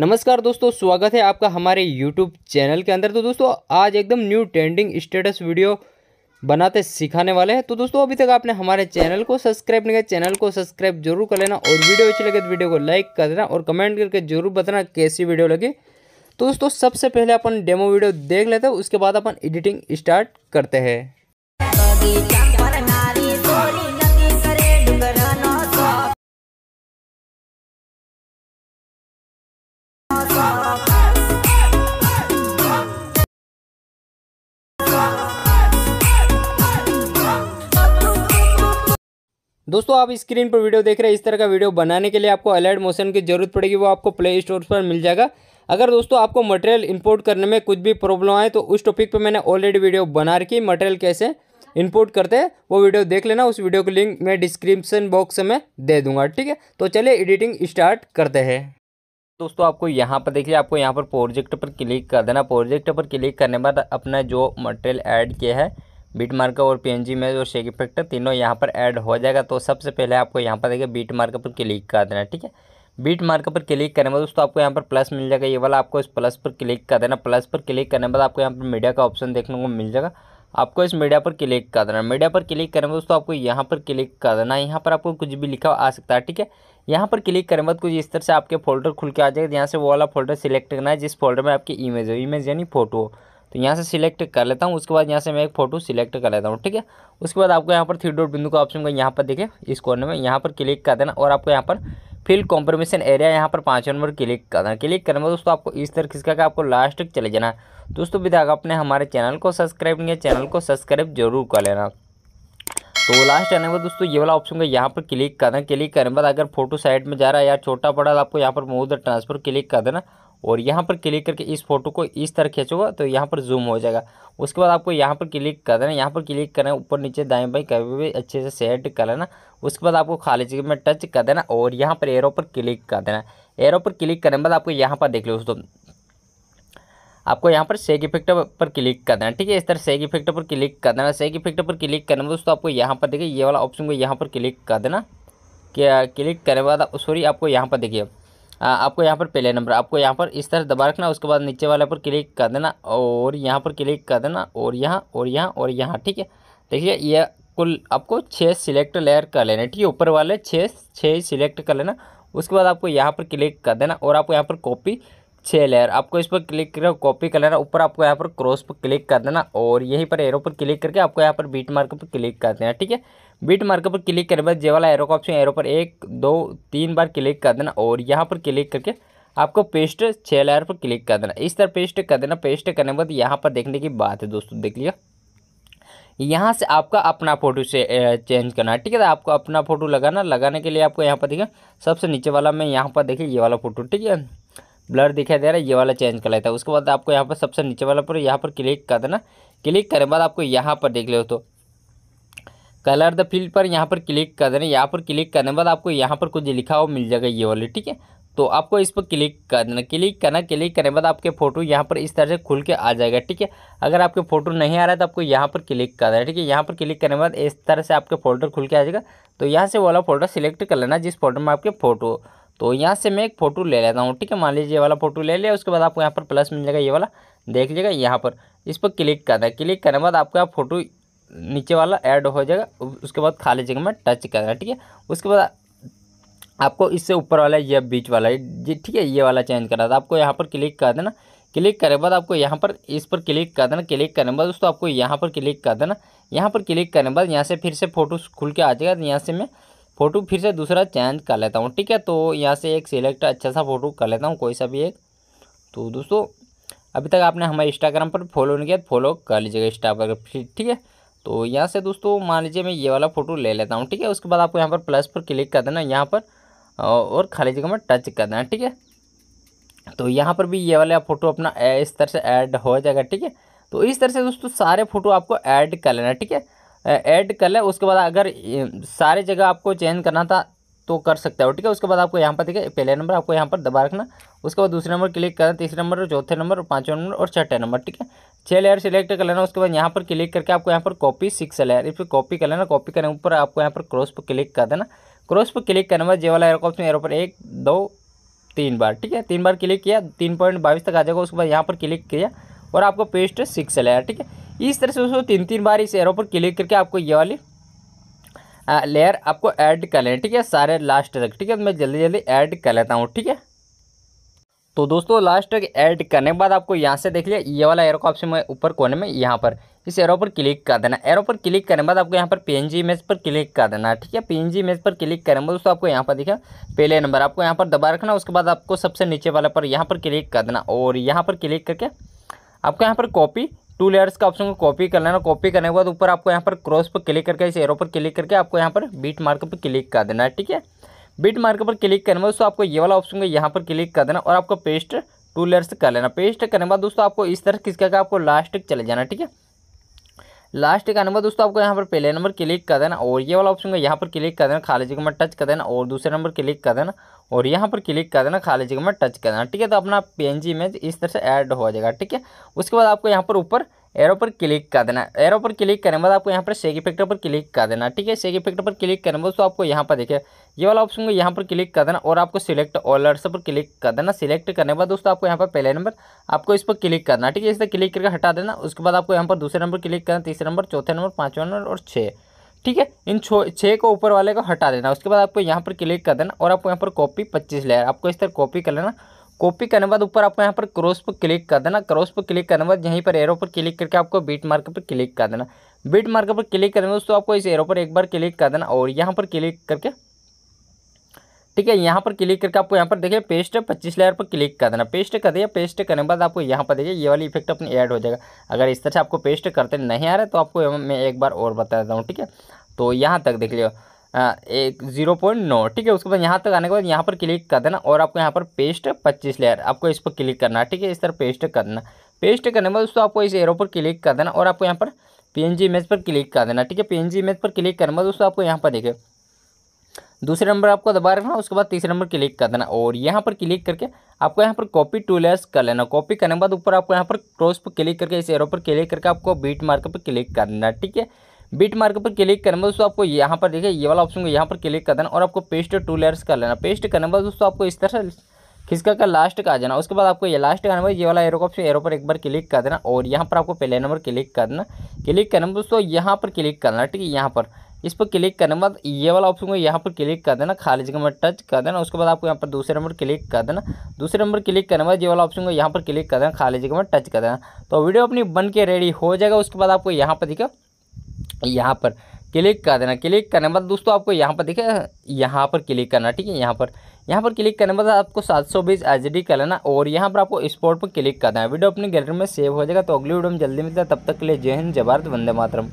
नमस्कार दोस्तों स्वागत है आपका हमारे यूट्यूब चैनल के अंदर तो दोस्तों आज एकदम न्यू ट्रेंडिंग स्टेटस वीडियो बनाते सिखाने वाले हैं तो दोस्तों अभी तक आपने हमारे चैनल को सब्सक्राइब नहीं किया चैनल को सब्सक्राइब जरूर कर लेना और वीडियो अच्छी लगे तो वीडियो को लाइक कर देना और कमेंट करके जरूर बताना कैसी वीडियो लगी तो दोस्तों सबसे पहले अपन डेमो वीडियो देख लेते हैं उसके बाद अपन एडिटिंग स्टार्ट करते हैं दोस्तों आप स्क्रीन पर वीडियो देख रहे हैं इस तरह का वीडियो बनाने के लिए आपको अलर्ट मोशन की ज़रूरत पड़ेगी वो आपको प्ले स्टोर पर मिल जाएगा अगर दोस्तों आपको मटेरियल इंपोर्ट करने में कुछ भी प्रॉब्लम आए तो उस टॉपिक पर मैंने ऑलरेडी वीडियो बना रखी मटेरियल कैसे इंपोर्ट करते हैं वो वीडियो देख लेना उस वीडियो को लिंक मैं डिस्क्रिप्शन बॉक्स में दे दूंगा ठीक है तो चलिए एडिटिंग स्टार्ट करते हैं दोस्तों आपको यहाँ पर देखिए आपको यहाँ पर प्रोजेक्ट पर क्लिक कर देना प्रोजेक्ट पर क्लिक करने बाद अपना जो मटेरियल ऐड किया है बीट मार्कर और जी में जो शेक इफेक्ट है तीनों यहाँ पर ऐड हो जाएगा तो सबसे पहले आपको यहाँ पर देखिए बीट मार्कर पर क्लिक कर देना ठीक है बीट मार्कर पर क्लिक करने बाद दोस्तों आपको यहाँ पर प्लस मिल जाएगा ये वाला आपको इस प्लस पर क्लिक कर देना प्लस पर क्लिक करने बाद आपको यहाँ पर मीडिया का ऑप्शन देखने को मिल जाएगा आपको इस मीडिया पर क्लिक कर देना मीडिया पर क्लिक करने में दोस्तों आपको यहाँ पर क्लिक कर देना यहाँ पर आपको कुछ भी लिखा आ सकता है ठीक है यहाँ पर क्लिक करने बाद कुछ इस तरह से आपके फोल्डर खुल के आ जाएगा यहाँ से वो वाला फोल्डर सिलेक्ट करना है जिस फोल्डर में आपकी इमेज हो इमेज यानी फोटो तो यहाँ से सिलेक्ट कर लेता हूँ उसके बाद यहाँ से मैं एक फोटो सिलेक्ट कर लेता हूँ ठीक है उसके बाद आपको यहाँ पर थ्री डॉट बिंदु का ऑप्शन का यहाँ पर देखिए इस कॉर्नर में यहाँ पर क्लिक कर देना और आपको यहाँ पर फिल कॉम्प्रोमेशन एरिया यहाँ पर पाँच नंबर क्लिक करना क्लिक करने में दोस्तों आपको इस तरह खिसका आपको लास्ट तक चले जाना दोस्तों विधायक अपने हमारे चैनल को सब्सक्राइब नहीं है चैनल को सब्सक्राइब जरूर कर लेना तो लास्ट आने के बाद दोस्तों ये वाला ऑप्शन का यहाँ पर क्लिक करना क्लिक करने के बाद अगर फोटो साइड में जा रहा है या छोटा बड़ा तो आपको यहाँ पर मूव द ट्रांसफर क्लिक कर देना और यहाँ पर क्लिक करके इस फोटो को इस तरह खींचोगा तो यहाँ पर जूम हो जाएगा उसके बाद आपको यहाँ पर क्लिक कर देना यहाँ पर क्लिक करना ऊपर नीचे दाएं बाई कभी भी अच्छे से सेट कर लेना उसके बाद आपको खाली जगह में टच कर देना और यहाँ पर एरो पर क्लिक कर देना एरो पर क्लिक करने के बाद आपको यहाँ पर देख लो दोस्तों आपको यहाँ पर सेग इफेक्ट पर क्लिक करना है ठीक है इस तरह सेग इफेक्ट पर क्लिक कर देना सेग इफेक्ट पर क्लिक करने में दोस्तों आपको यहाँ पर देखिए ये वाला ऑप्शन को यहाँ पर क्लिक कर देना क्लिक करने के बाद सॉरी आपको यहाँ पर देखिए आपको यहाँ पर पहले नंबर आपको यहाँ पर इस तरह दबा रखना उसके बाद नीचे वाले पर क्लिक कर देना और यहाँ पर क्लिक कर देना और यहाँ और यहाँ और यहाँ ठीक है देखिए ये कुल आपको छः सिलेक्ट लेयर कर लेना ठीक है ऊपर वाले छः छः सिलेक्ट कर लेना उसके बाद आपको यहाँ पर क्लिक कर देना और आपको यहाँ पर कॉपी छः लेयर आपको इस पर क्लिक करके कॉपी कर लेना ऊपर आपको यहाँ पर क्रॉस पर क्लिक कर देना और यहीं पर एरो पर क्लिक करके आपको यहाँ पर बीट मार्क पर क्लिक कर देना ठीक है बीट मार्क पर क्लिक करने बाद जे वाला एरो का ऑप्शन एरो पर एक दो तीन बार क्लिक कर देना और यहाँ पर क्लिक करके आपको पेस्ट छः लेयर पर क्लिक कर देना इस तरह पेस्ट कर देना पेस्ट करने के बाद यहाँ पर देखने की बात है दोस्तों देख लिया यहाँ से आपका अपना फ़ोटो से चेंज करना है ठीक है तो आपको अपना फ़ोटो लगाना लगाने के लिए आपको यहाँ पर देखिए सबसे नीचे वाला मैं यहाँ पर देखिए ये वाला फ़ोटो ठीक है ब्लर दिखाई दे रहा है ये वाला चेंज कर लेता है उसके बाद आपको यहाँ पर सबसे नीचे वाला पर यहाँ पर क्लिक कर देना क्लिक करने बाद आपको यहाँ पर देख ले तो कलर द फील्ड पर यहाँ पर क्लिक कर देना यहाँ पर क्लिक करने के बाद आपको यहाँ पर कुछ लिखा हो मिल जाएगा ये वाले ठीक है तो आपको इस पर क्लिक कर देना क्लिक करना क्लिक करने के बाद आपके फोटो यहाँ पर इस तरह से खुल के आ जाएगा ठीक है अगर आपके फोटो नहीं आ रहा है तो आपको यहाँ पर क्लिक कर देना ठीक है यहाँ पर क्लिक करने के बाद इस तरह से आपके फोल्डर खुल के आ जाएगा तो यहाँ से वाला फोल्डर सिलेक्ट कर लेना जिस फोल्डर में आपके फोटो तो यहाँ से मैं एक फ़ोटो ले लेता हूँ ठीक है मान लीजिए ये वाला फ़ोटो ले लिया उसके बाद आपको यहाँ पर प्लस मिल जाएगा ये वाला देख लीजिएगा यहाँ पर इस पर क्लिक करना है क्लिक करने के बाद आपका फ़ोटो नीचे वाला ऐड हो जाएगा उसके बाद खाली जगह में टच करना ठीक है उसके बाद आपको इससे ऊपर वाला या बीच वाला जी ठीक है ये वाला चेंज करना था तो आपको यहाँ पर क्लिक कर देना क्लिक करने के बाद आपको यहाँ पर इस पर क्लिक कर देना क्लिक करने के बाद दोस्तों आपको यहाँ पर क्लिक कर देना यहाँ पर क्लिक करने के बाद यहाँ से फिर से फोटो खुल के आ जाएगा यहाँ से मैं फ़ोटो फिर से दूसरा चेंज कर लेता हूँ ठीक है तो यहाँ से एक सिलेक्ट अच्छा सा फ़ोटो कर लेता हूँ कोई सा भी एक तो दोस्तों अभी तक आपने हमारे इंस्टाग्राम पर फॉलो नहीं किया फॉलो तो कर लीजिएगा इंस्टाग्राम ठीक है तो यहाँ से दोस्तों मान लीजिए मैं ये वाला फ़ोटो ले लेता हूँ ठीक है उसके बाद आपको यहाँ पर प्लस पर क्लिक कर देना यहाँ पर और खाली जगह में टच कर देना ठीक है तो यहाँ पर भी ये वाला फ़ोटो अपना इस तरह से ऐड हो जाएगा ठीक है तो इस तरह से दोस्तों सारे फ़ोटो आपको ऐड कर लेना ठीक है ऐड कर ले उसके बाद अगर सारे जगह आपको चेंज करना था तो कर सकते हो ठीक है उसके बाद आपको यहाँ पर देखिए पहले नंबर आपको यहाँ पर दबा रखना उसके बाद दूसरे नंबर क्लिक करना तीसरे नंबर चौथे नंबर पाँचवें नंबर और छठे नंबर ठीक है छः लेयर सिलेक्ट कर लेना उसके बाद यहाँ पर क्लिक करके आपको यहाँ पर कॉपी सिक्स लेयर इस पर कॉपी कर लेना कॉपी करने ऊपर आपको यहाँ पर क्रॉस पर क्लिक कर देना क्रॉस पर क्लिक करने बाद जे वाला एरो में एरो पर एक दो तीन बार ठीक है तीन बार क्लिक किया तीन पॉइंट बाईस तक आ जाएगा उसके बाद यहाँ पर क्लिक किया और आपको पेस्ट सिक्स लेयर ठीक है इस तरह से दोस्तों तीन तीन बार इस एरो पर क्लिक करके आपको ये वाली लेयर आपको ऐड कर लें ठीक है सारे लास्ट तक ठीक है मैं जल्दी जल्दी ऐड कर लेता हूँ ठीक है तो दोस्तों लास्ट तक ऐड करने के बाद आपको यहाँ से देख लिया ये वाला एरो का ऑप्शन ऊपर कोने में यहाँ पर इस एरो पर क्लिक कर देना एरो पर क्लिक करने के बाद आपको यहाँ पर जी इमेज पर क्लिक कर देना ठीक है जी इमेज पर क्लिक करने बाद दोस्तों आपको यहाँ पर दिखा पहले नंबर आपको यहाँ पर दबा रखना उसके बाद आपको सबसे नीचे वाला पर यहाँ पर क्लिक कर देना और यहाँ पर क्लिक करके आपको यहाँ पर कॉपी टू लेयर्स का ऑप्शन को कॉपी कर लेना कॉपी करने के बाद ऊपर आपको यहाँ पर क्रॉस पर क्लिक करके इस एरो पर क्लिक करके आपको यहाँ पर बीट मार्क पर क्लिक कर देना है ठीक है बीट मार्क पर क्लिक करने में दोस्तों आपको ये वाला ऑप्शन को यहाँ पर क्लिक कर देना और आपको पेस्ट टू लेयर्स कर लेना पेस्ट करने के बाद दोस्तों आपको इस तरह किसका आपको लास्ट तक चले जाना ठीक है लास्ट का नंबर दोस्तों आपको यहाँ पर पहले नंबर क्लिक कर देना और ये वाला ऑप्शन को यहाँ पर क्लिक कर देना खाली जगह में टच कर देना और दूसरे नंबर क्लिक कर देना और यहाँ पर क्लिक कर देना खाली जगह में टच कर देना ठीक है तो अपना पी इमेज इस तरह से ऐड हो जाएगा ठीक है उसके बाद आपको यहाँ पर ऊपर एरो पर क्लिक कर देना एरो पर क्लिक करने के बाद आपको यहाँ पर सेग इफेक्टर पर क्लिक कर देना ठीक है सेग इफेक्टर पर क्लिक करने के बाद तो आपको यहाँ पर देखिए ये वाला ऑप्शन को यहाँ पर क्लिक कर देना और आपको सिलेक्ट ऑलर्स पर क्लिक कर देना सिलेक्ट करने के बाद दोस्तों आपको यहाँ पर पहले नंबर आपको इस पर क्लिक करना ठीक है इस पर क्लिक करके हटा देना उसके बाद आपको यहाँ पर दूसरे नंबर क्लिक करना तीसरे नंबर चौथे नंबर पाँचवें नंबर और छः ठीक है इन छो छः को ऊपर वाले को हटा देना उसके बाद आपको यहाँ पर क्लिक कर देना और आपको यहाँ पर कॉपी पच्चीस लेयर आपको इस तरह कॉपी कर लेना कॉपी करने बाद ऊपर आपको यहाँ पर क्रॉस पर क्लिक कर देना क्रॉस पर क्लिक करने बाद यहीं पर एरो पर क्लिक करके आपको बीट मार्क पर क्लिक कर देना बीट मार्कर पर क्लिक करने दोस्तों आपको इस एरो पर एक बार क्लिक कर देना और यहाँ पर क्लिक करके ठीक है यहाँ पर क्लिक करके आपको यहाँ पर देखिए पेस्ट पच्चीस लेयर पर क्लिक कर देना पेस्ट कर दिया पेस्ट करने के बाद आपको यहाँ पर देखिए ये वाली इफेक्ट अपनी ऐड हो जाएगा अगर इस तरह से आपको पेस्ट करते नहीं आ रहा तो आपको मैं एक बार और बता देता हूँ ठीक है तो यहाँ तक देख लिया एक जीरो पॉइंट नौ ठीक है उसके बाद यहाँ तक आने के बाद यहाँ पर क्लिक कर देना और आपको यहाँ पर पेस्ट पच्चीस लेयर आपको इस पर क्लिक करना ठीक है इस तरह पेस्ट करना पेस्ट करने के बाद दोस्तों आपको इस एरो पर क्लिक कर देना और आपको यहाँ पर जी इमेज पर क्लिक कर देना ठीक है जी इमेज पर क्लिक करने के बाद दोस्तों आपको यहाँ पर देखे दूसरे नंबर आपको दबा रखना उसके बाद तीसरे नंबर क्लिक कर देना और यहाँ पर क्लिक करके आपको यहाँ पर कॉपी टू लेयर्स कर लेना कॉपी करने के बाद ऊपर आपको यहाँ पर क्रॉस पर क्लिक करके इस एरो पर क्लिक करके आपको बीट मार्क पर क्लिक कर देना ठीक है बिट मार्क पर क्लिक करने दोस्तों आपको यहाँ पर देखिए ये वाला ऑप्शन को यहाँ पर क्लिक कर देना और आपको पेस्ट टू लेयर्स कर लेना पेस्ट करने बाद दोस्तों आपको इस तरह खिसका कर लास्ट का आ जाना उसके बाद आपको ये लास्ट का नंबर ये वाला एरो का ऑप्शन एरो पर एक बार क्लिक कर देना और यहाँ पर आपको पहले नंबर क्लिक कर देना क्लिक करने पर दोस्तों यहाँ पर क्लिक करना ठीक है यहाँ पर इस पर क्लिक करने के बाद ये वाला ऑप्शन को यहाँ पर क्लिक कर देना खाली जगह में टच कर देना उसके बाद आपको यहाँ पर दूसरे नंबर क्लिक कर देना दूसरे नंबर क्लिक करने बाद ये वाला ऑप्शन को यहाँ पर क्लिक कर देना खाली जगह में टच कर देना तो वीडियो अपनी बन के रेडी हो जाएगा उसके बाद आपको यहाँ पर देखा यहाँ पर क्लिक कर देना क्लिक करने के बाद दोस्तों आपको यहाँ पर देखिए यहाँ पर क्लिक करना ठीक है यहाँ पर यहाँ पर क्लिक करने के बाद आपको सात सौ बीस एच डी कर लेना और यहाँ पर आपको स्पॉट पर क्लिक करना है वीडियो अपनी गैलरी में सेव हो जाएगा तो अगली वीडियो में जल्दी मिलता है तब तक के लिए जय हिंद जय भारत वंदे मातरम